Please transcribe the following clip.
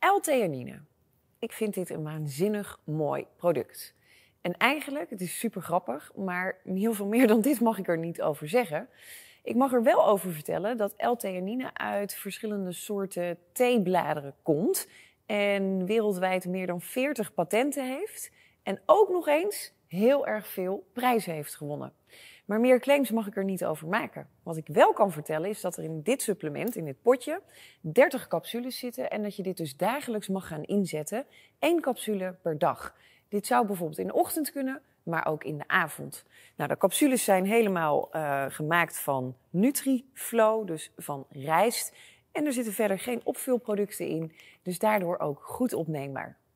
L-theanine. Ik vind dit een waanzinnig mooi product. En eigenlijk, het is super grappig, maar heel veel meer dan dit mag ik er niet over zeggen. Ik mag er wel over vertellen dat L-theanine uit verschillende soorten theebladeren komt en wereldwijd meer dan 40 patenten heeft en ook nog eens heel erg veel prijzen heeft gewonnen. Maar meer claims mag ik er niet over maken. Wat ik wel kan vertellen is dat er in dit supplement, in dit potje, 30 capsules zitten en dat je dit dus dagelijks mag gaan inzetten. één capsule per dag. Dit zou bijvoorbeeld in de ochtend kunnen, maar ook in de avond. Nou, de capsules zijn helemaal uh, gemaakt van Nutriflow, dus van rijst. En er zitten verder geen opvulproducten in, dus daardoor ook goed opneembaar.